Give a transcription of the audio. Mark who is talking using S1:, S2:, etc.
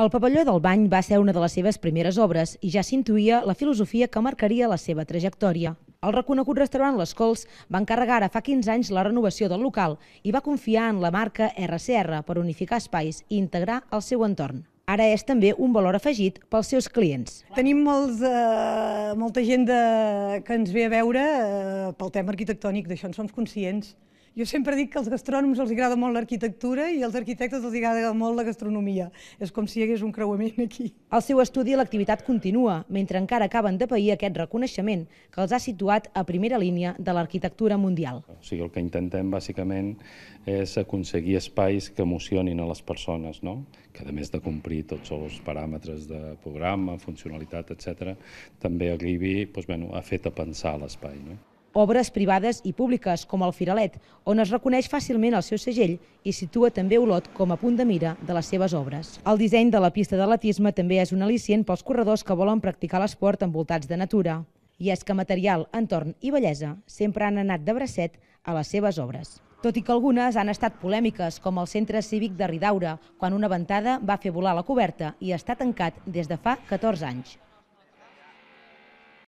S1: El pavelló del bany va ser una de les seves primeres obres i ja s'intuïa la filosofia que marcaria la seva trajectòria. El reconegut restaurant Les Cols va encarregar ara fa 15 anys la renovació del local i va confiar en la marca RCR per unificar espais i integrar el seu entorn. Ara és també un valor afegit pels seus clients.
S2: Tenim molts, eh, molta gent de, que ens ve a veure eh, pel tema arquitectònic, d'això en som conscients. Jo sempre dic que als gastrònoms els agrada molt l'arquitectura i als arquitectes els agrada molt la gastronomia. És com si hi hagués un creuament aquí.
S1: Al seu estudi l'activitat continua, mentre encara acaben de pair aquest reconeixement que els ha situat a primera línia de l'arquitectura mundial. O
S3: sigui, el que intentem bàsicament és aconseguir espais que emocionin a les persones, no? que a més de complir tots els paràmetres de programa, funcionalitat, etc., també arribi doncs, bueno, a fer-te pensar l'espai. No?
S1: obres privades i públiques, com el Firalet, on es reconeix fàcilment el seu segell i situa també Olot com a punt de mira de les seves obres. El disseny de la pista d'atletisme també és un al·licient pels corredors que volen practicar l'esport envoltats de natura. I és que material, entorn i bellesa sempre han anat de bracet a les seves obres. Tot i que algunes han estat polèmiques, com el centre cívic de Ridaura, quan una ventada va fer volar la coberta i està tancat des de fa 14 anys.